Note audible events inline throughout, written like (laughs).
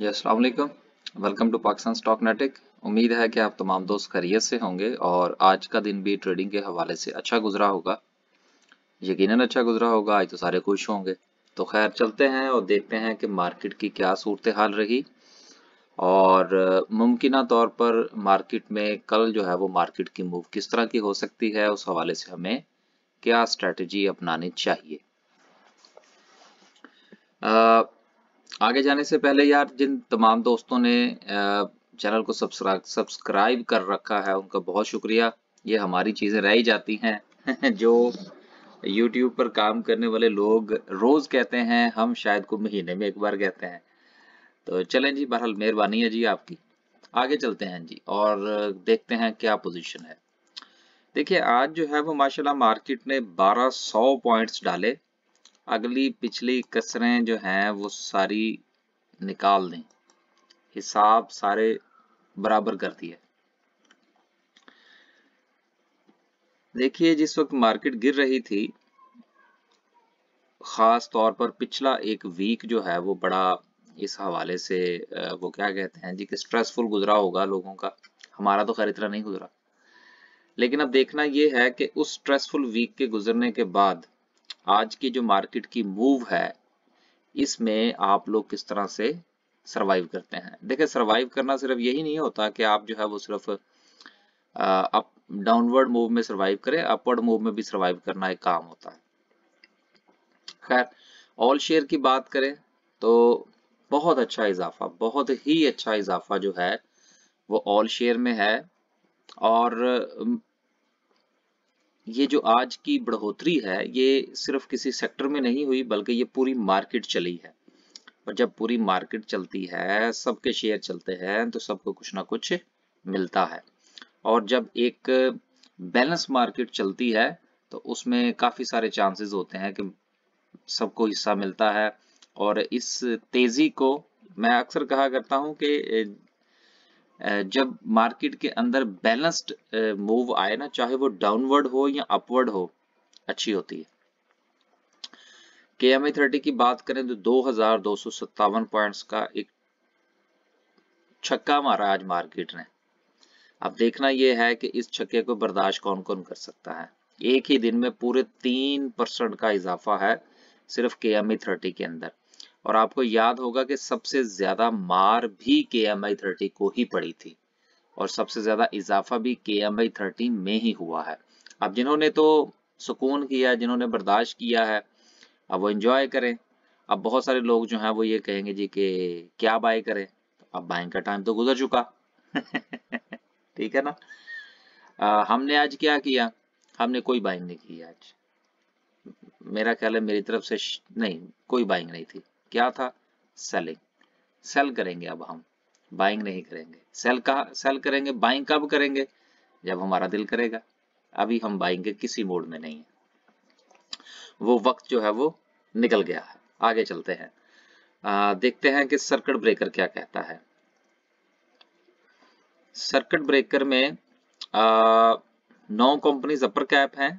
ji Aslam welcome to Pakistan stock नेटिक उम्मीद है कि आप तमाम दोस्त खरीय से होंगे और आज का दिन भी ट्रेडिंग के हवाले से अच्छा गुजरा होगा यकीनन अच्छा गुजरा होगा आज तो सारे खुश होंगे तो खैर चलते हैं और देखते हैं कि मार्केट की क्या सूरत हाल रही और मुमकिन तौर पर मार्केट में कल जो है वो मार्केट की मूव किस तरह की हो सकती है उस हवाले से हमें क्या स्ट्रेटजी अपनानी चाहिए आ, आगे जाने से पहले यार जिन तमाम दोस्तों ने चैनल को सब्सक्राइब कर रखा है उनका बहुत शुक्रिया ये हमारी चीज़ें रह जाती हैं (laughs) जो YouTube पर काम करने वाले लोग रोज़ कहते हैं हम शायद को महीने में एक बार कहते हैं तो चलें जी बहरहाल मेहरबानी है जी आपकी आगे चलते हैं जी और देखते हैं क्या पोजीशन है देखिए आज जो है वो माशाल्लाह मार्केट ने 1200 पॉइंट्स डाले अगली पिछली कसरें जो हैं वो सारी निकाल दें हिसाब सारे बराबर कर दिए देखिए जिस वक्त मार्केट गिर रही थी ख़ास तौर पर पिछला एक वीक जो है वो बड़ा इस हवाले से वो क्या कहते हैं जी कि स्ट्रेसफुल गुजरा होगा लोगों का हमारा तो खैर इतना नहीं गुजरा लेकिन अब देखना ये है कि उस स्ट्रेसफुल वीक के गुजरने के बाद आज की जो मार्केट की मूव है इसमें आप लोग किस तरह से सरवाइव करते हैं देखिए सरवाइव करना सिर्फ यही नहीं होता कि आप जो है वो सिर्फ अप डाउनवर्ड मूव में सरवाइव करें अपवर्ड मूव में भी सरवाइव करना एक काम होता है खैर ऑल शेयर की बात करें तो बहुत अच्छा इजाफा बहुत ही अच्छा इजाफा जो है वो ऑल शेयर में है और ये जो आज की बढ़ोतरी है ये सिर्फ किसी सेक्टर में नहीं हुई बल्कि ये पूरी मार्केट चली है और जब पूरी मार्केट चलती है सबके शेयर चलते हैं तो सबको कुछ ना कुछ मिलता है और जब एक बैलेंस मार्केट चलती है तो उसमें काफ़ी सारे चांसेस होते हैं कि सबको हिस्सा मिलता है और इस तेज़ी को मैं अक्सर कहा करता हूं कि जब मार्केट के अंदर बैलेंस्ड मूव आए ना चाहे वो डाउनवर्ड हो या अपवर्ड हो अच्छी होती है के एम थर्टी की बात करें तो दो हजार दो सौ सत्तावन पॉइंट्स का एक छक्का मारा आज मार्केट ने अब देखना यह है कि इस छक्के को बर्दाश्त कौन कौन कर सकता है एक ही दिन में पूरे तीन परसेंट का इजाफा है सिर्फ के एम थर्टी के अंदर और आपको याद होगा कि सबसे ज्यादा मार भी के एम आई थर्टी को ही पड़ी थी और सबसे ज्यादा इजाफा भी के एम आई थर्टी में ही हुआ है अब जिन्होंने तो सुकून किया जिन्होंने बर्दाश्त किया है अब वो इंजॉय करें अब बहुत सारे लोग जो हैं वो ये कहेंगे जी कि क्या बाय करें अब बाइंग का टाइम तो गुजर चुका (laughs) ठीक है ना आ, हमने आज क्या किया हमने कोई बाइंग नहीं की आज मेरा ख्याल है मेरी तरफ से नहीं कोई बाइंग नहीं थी क्या था सेलिंग सेल करेंगे अब हम बाइंग नहीं करेंगे सेल कहा सेल करेंगे बाइंग कब करेंगे जब हमारा दिल करेगा अभी हम बाइंग के किसी मोड में नहीं है वो वक्त जो है वो निकल गया है आगे चलते हैं आ, देखते हैं कि सर्किट ब्रेकर क्या कहता है सर्किट ब्रेकर में आ, नौ कंपनीज अपर कैप हैं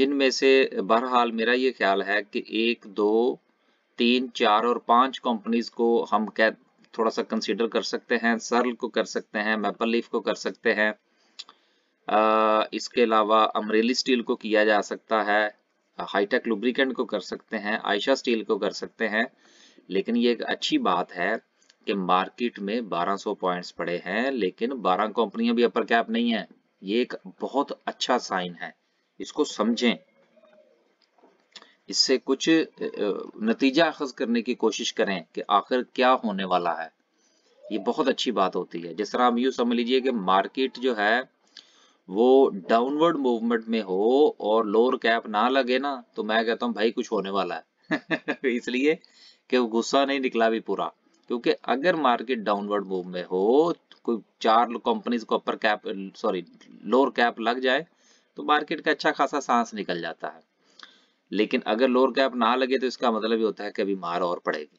जिनमें से बहरहाल मेरा ये ख्याल है कि एक दो तीन चार और पांच कंपनीज को हम कह थोड़ा सा कंसीडर कर सकते हैं सरल को कर सकते हैं मेपल लीफ को कर सकते हैं इसके अलावा अमरेली स्टील को किया जा सकता है हाईटेक लुब्रिकेंट को कर सकते हैं आयशा स्टील को कर सकते हैं लेकिन ये एक अच्छी बात है कि मार्केट में 1200 पॉइंट्स पड़े हैं लेकिन 12 कंपनियां भी अपर कैप नहीं है ये एक बहुत अच्छा साइन है इसको समझें इससे कुछ नतीजा अखज करने की कोशिश करें कि आखिर क्या होने वाला है ये बहुत अच्छी बात होती है जिस तरह आप यू समझ लीजिए कि मार्केट जो है वो डाउनवर्ड मूवमेंट में हो और लोअर कैप ना लगे ना तो मैं कहता हूँ भाई कुछ होने वाला है (laughs) इसलिए कि वो गुस्सा नहीं निकला भी पूरा क्योंकि अगर मार्केट डाउनवर्ड मूव में हो कोई चार कंपनीज को upper cap sorry lower cap लग जाए तो मार्केट का अच्छा खासा सांस निकल जाता है लेकिन अगर लोअर कैप ना लगे तो इसका मतलब ये होता है कि अभी मार और पड़ेगी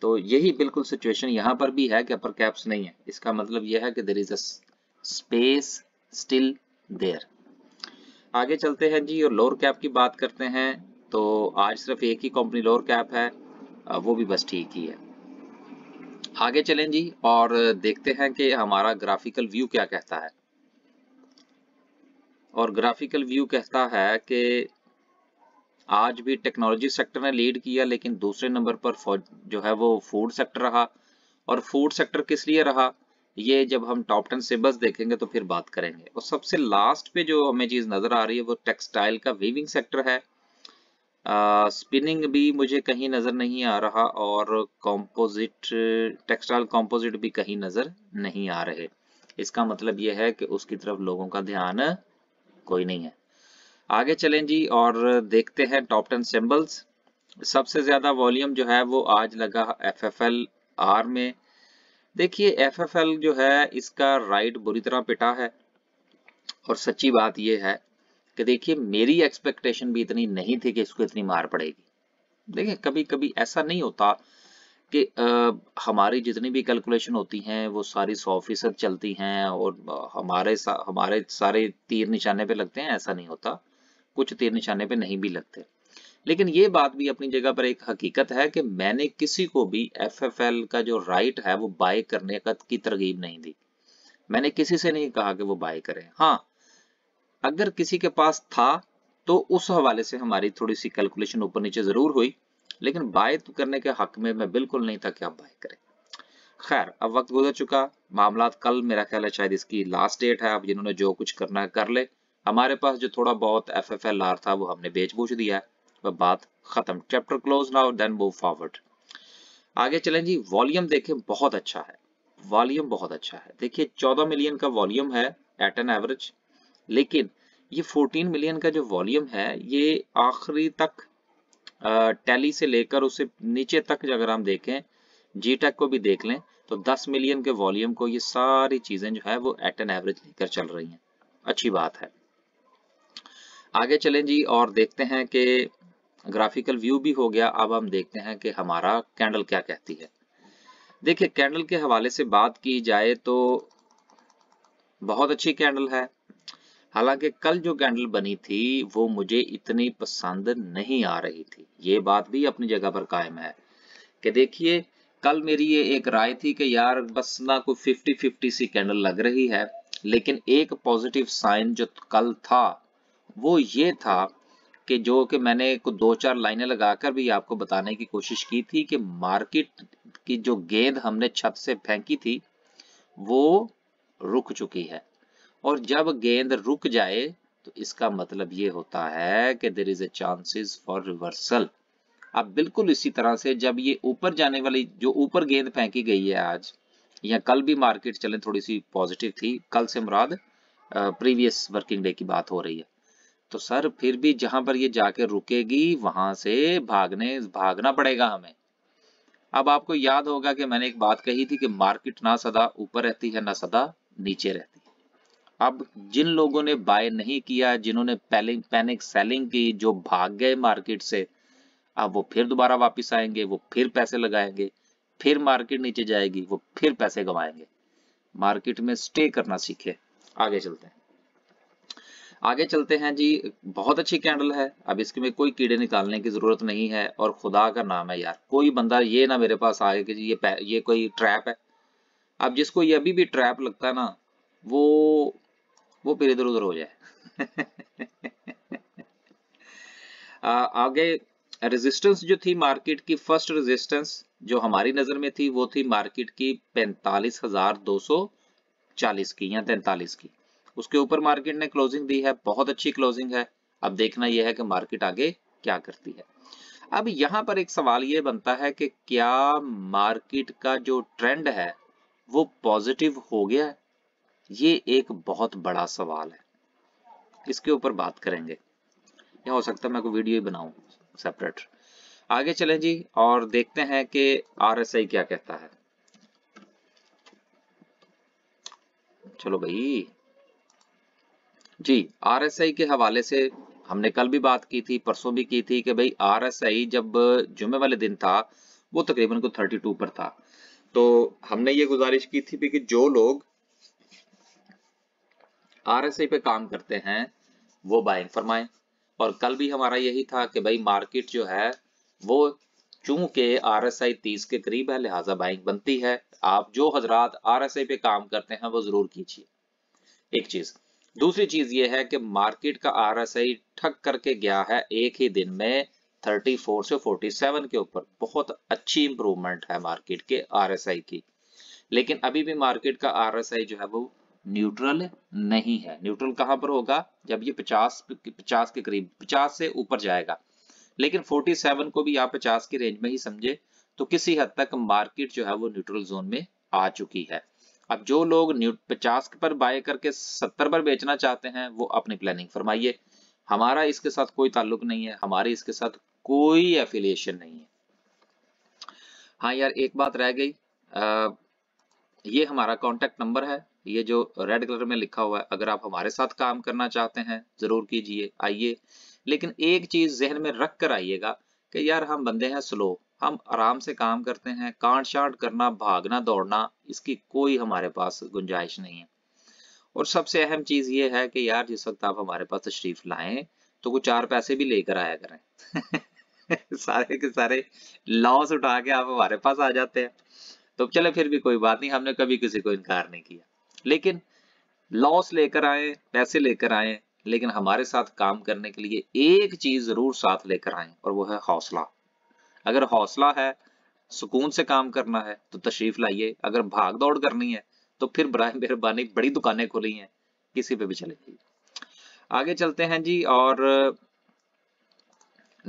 तो यही बिल्कुल सिचुएशन यहाँ पर भी है कि अपर कैप्स नहीं है इसका मतलब यह है कि there is us still there आगे चलते हैं जी और लोअर कैप की बात करते हैं तो आज सिर्फ एक ही कंपनी लोअर कैप है वो भी बस ठीक ही है आगे चलें जी और देखते हैं कि हमारा ग्राफिकल व्यू क्या कहता है और ग्राफिकल व्यू कहता है कि आज भी टेक्नोलॉजी सेक्टर ने लीड किया लेकिन दूसरे नंबर पर जो है वो फूड सेक्टर रहा और फूड सेक्टर किस लिए रहा ये जब हम टॉप टेन बस देखेंगे तो फिर बात करेंगे और सबसे लास्ट पे जो हमें चीज नजर आ रही है वो टेक्सटाइल का वीविंग सेक्टर है स्पिनिंग भी मुझे कहीं नजर नहीं आ रहा और कॉम्पोजिट टेक्सटाइल कॉम्पोजिट भी कहीं नजर नहीं आ रहे इसका मतलब यह है कि उसकी तरफ लोगों का ध्यान कोई नहीं है आगे चलें जी और देखते हैं टॉप टेन सिंबल्स सबसे ज़्यादा वॉल्यूम जो है वो आज लगा एफ एफ एल आर में देखिए एफ एफ एल जो है इसका राइट बुरी तरह पिटा है और सच्ची बात यह है कि देखिए मेरी एक्सपेक्टेशन भी इतनी नहीं थी कि इसको इतनी मार पड़ेगी देखिए कभी कभी ऐसा नहीं होता कि आ, हमारी जितनी भी कैलकुलेशन होती हैं वो सारी सौ फीसद चलती हैं और हमारे सा, हमारे सारे तीर निशाने पे लगते हैं ऐसा नहीं होता कुछ तीर निशाने पे नहीं भी लगते लेकिन ये बात भी अपनी जगह पर एक हकीकत है कि मैंने किसी को भी एफ का जो राइट है वो बाय करने का की तरगीब नहीं दी मैंने किसी से नहीं कहा कि वो बाय करें हाँ अगर किसी के पास था तो उस हवाले से हमारी थोड़ी सी कैलकुलेशन ऊपर नीचे जरूर हुई लेकिन बाय तो करने के हक में मैं बिल्कुल नहीं था कि आप बाय करें खैर अब वक्त गुजर चुका मामला कल मेरा ख्याल है शायद इसकी लास्ट डेट है अब जिन्होंने जो कुछ करना है कर ले हमारे पास जो थोड़ा बहुत एफ एफ एल आर था वो हमने बेच बूझ दिया है वह बात खत्म chapter close now then move forward आगे चलें जी वॉल्यूम देखें बहुत अच्छा है वॉल्यूम बहुत अच्छा है देखिए 14 मिलियन का वॉल्यूम है एट एन एवरेज लेकिन ये 14 मिलियन का जो वॉल्यूम है ये आखिरी तक टैली से लेकर उसे नीचे तक अगर हम देखें जी टेक को भी देख लें तो 10 मिलियन के वॉल्यूम को ये सारी चीज़ें जो है वो एट एन एवरेज लेकर चल रही हैं अच्छी बात है आगे चलें जी और देखते हैं कि ग्राफिकल व्यू भी हो गया अब हम देखते हैं कि हमारा कैंडल क्या कहती है देखिए कैंडल के हवाले से बात की जाए तो बहुत अच्छी कैंडल है हालांकि कल जो कैंडल बनी थी वो मुझे इतनी पसंद नहीं आ रही थी ये बात भी अपनी जगह पर कायम है कि देखिए कल मेरी ये एक राय थी कि यार बस ना कोई फिफ्टी फिफ्टी सी कैंडल लग रही है लेकिन एक पॉजिटिव साइन जो कल था वो ये था कि जो कि मैंने दो चार लाइनें लगाकर भी आपको बताने की कोशिश की थी कि मार्केट की जो गेंद हमने छत से फेंकी थी वो रुक चुकी है और जब गेंद रुक जाए तो इसका मतलब ये होता है कि there is a chances for reversal अब बिल्कुल इसी तरह से जब ये ऊपर जाने वाली जो ऊपर गेंद फेंकी गई है आज या कल भी मार्केट चले थोड़ी सी पॉजिटिव थी कल से मुराद प्रीवियस वर्किंग डे की बात हो रही है तो सर फिर भी जहां पर ये जाके रुकेगी वहां से भागने भागना पड़ेगा हमें अब आपको याद होगा कि मैंने एक बात कही थी कि मार्केट ना सदा ऊपर रहती है ना सदा नीचे रहती है अब जिन लोगों ने बाय नहीं किया जिन्होंने पैनिक सेलिंग की जो भाग गए मार्केट से अब वो फिर दोबारा वापस आएंगे वो फिर पैसे लगाएंगे फिर मार्केट नीचे जाएगी वो फिर पैसे गवाएंगे मार्केट में स्टे करना सीखे आगे चलते हैं आगे चलते हैं जी बहुत अच्छी कैंडल है अब इसके में कोई कीड़े निकालने की ज़रूरत नहीं है और खुदा का नाम है यार कोई बंदा ये ना मेरे पास आए कि ये ये कोई ट्रैप है अब जिसको ये अभी भी ट्रैप लगता है ना वो वो फिर इधर उधर हो जाए (laughs) आ, आगे रेजिस्टेंस जो थी मार्केट की फर्स्ट रेजिस्टेंस जो हमारी नजर में थी वो थी मार्केट की पैंतालीस हजार दो सौ चालीस की या तैंतालीस की उसके ऊपर मार्केट ने क्लोजिंग दी है बहुत अच्छी क्लोजिंग है अब देखना यह है कि मार्केट आगे क्या करती है अब यहां पर एक सवाल यह बनता है कि क्या मार्केट का जो ट्रेंड है वो पॉजिटिव हो गया है ये एक बहुत बड़ा सवाल है इसके ऊपर बात करेंगे या हो सकता है मैं कोई वीडियो ही बनाऊ सेपरेट आगे चलें जी और देखते हैं कि आरएसआई क्या कहता है चलो भाई जी आरएसआई के हवाले से हमने कल भी बात की थी परसों भी की थी कि भाई आरएसआई जब जुमे वाले दिन था वो तकरीबन को 32 पर था तो हमने ये गुजारिश की थी कि जो लोग आरएसआई पे काम करते हैं वो बाइंग फरमाएं और कल भी हमारा यही था कि भाई मार्केट जो है वो चूंकि आर एस आई तीस के करीब है लिहाजा बाइंग बनती है आप जो हजरात आर एस आई पे काम करते हैं वो जरूर कीजिए एक चीज़ दूसरी चीज ये है कि मार्केट का आई ठग करके गया है एक ही दिन में 34 से 47 के ऊपर बहुत अच्छी इंप्रूवमेंट है मार्केट के आई की लेकिन अभी भी मार्केट का आई जो है वो न्यूट्रल नहीं है न्यूट्रल कहां पर होगा जब ये 50 50 के करीब 50 से ऊपर जाएगा लेकिन 47 को भी आप 50 की रेंज में ही समझे तो किसी हद तक मार्केट जो है वो न्यूट्रल जोन में आ चुकी है अब जो लोग न्यू पचास पर बाय करके सत्तर पर बेचना चाहते हैं वो अपनी प्लानिंग फरमाइए हमारा इसके साथ कोई ताल्लुक नहीं है हमारी इसके साथ कोई एफिलिएशन नहीं है हाँ यार एक बात रह गई आ, ये हमारा कॉन्टेक्ट नंबर है ये जो रेड कलर में लिखा हुआ है अगर आप हमारे साथ काम करना चाहते हैं जरूर कीजिए आइए लेकिन एक चीज जहन में रख कर आइएगा कि यार हम बंदे हैं स्लो हम आराम से काम करते हैं कांट शांट करना भागना दौड़ना इसकी कोई हमारे पास गुंजाइश नहीं है और सबसे अहम चीज ये है कि यार जिस वक्त आप हमारे पास तशरीफ लाएं तो कुछ चार पैसे भी लेकर आया करें (laughs) सारे के सारे लॉस उठा के आप हमारे पास आ जाते हैं तो चले फिर भी कोई बात नहीं हमने कभी किसी को इनकार नहीं किया लेकिन लॉस लेकर आए पैसे लेकर आए लेकिन हमारे साथ काम करने के लिए एक चीज जरूर साथ लेकर आए और वो है हौसला अगर हौसला है सुकून से काम करना है तो तशरीफ लाइए अगर भाग दौड़ करनी है तो फिर बर मेहरबानी बड़ी दुकानें खुली हैं किसी पे भी चले जाइए आगे चलते हैं जी और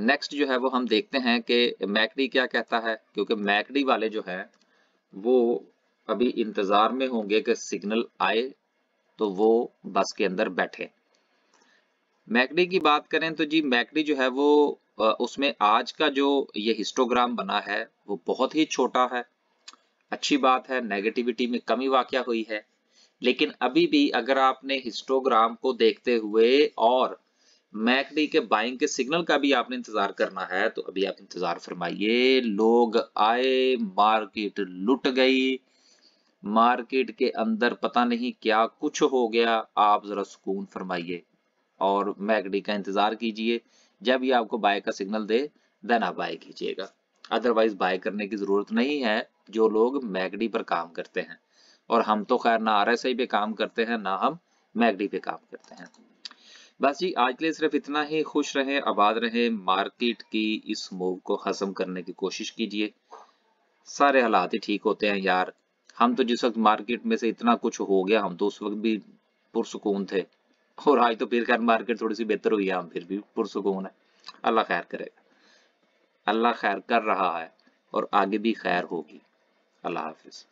नेक्स्ट जो है वो हम देखते हैं कि मैकडी क्या कहता है क्योंकि मैकडी वाले जो है वो अभी इंतज़ार में होंगे कि सिग्नल आए तो वो बस के अंदर बैठे मैकडी की बात करें तो जी मैकडी जो है वो उसमें आज का जो ये हिस्टोग्राम बना है वो बहुत ही छोटा है अच्छी बात है नेगेटिविटी में कमी वाक़ हुई है लेकिन अभी भी अगर आपने हिस्टोग्राम को देखते हुए और मैकडी के बाइंग के सिग्नल का भी आपने इंतजार करना है तो अभी आप इंतजार फरमाइए लोग आए मार्केट लुट गई मार्केट के अंदर पता नहीं क्या कुछ हो गया आप जरा सुकून फरमाइए और मैकडी का इंतजार कीजिए जब ये आपको बाय का सिग्नल दे देन आप बाय कीजिएगा अदरवाइज बाय करने की जरूरत नहीं है जो लोग मैगडी पर काम करते हैं और हम तो खैर ना आर एस पे काम करते हैं ना हम मैगडी पे काम करते हैं बस जी आज के लिए सिर्फ इतना ही खुश रहे आबाद रहे मार्केट की इस मूव को हजम करने की कोशिश कीजिए सारे हालात ही ठीक होते हैं यार हम तो जिस वक्त मार्केट में से इतना कुछ हो गया हम तो उस वक्त भी पुरसकून थे और आज तो फिर खैर मार्केट थोड़ी सी बेहतर हुई है हम फिर भी पुरसकून है अल्लाह खैर करेगा अल्लाह खैर कर रहा है और आगे भी खैर होगी अल्लाह हाफिज़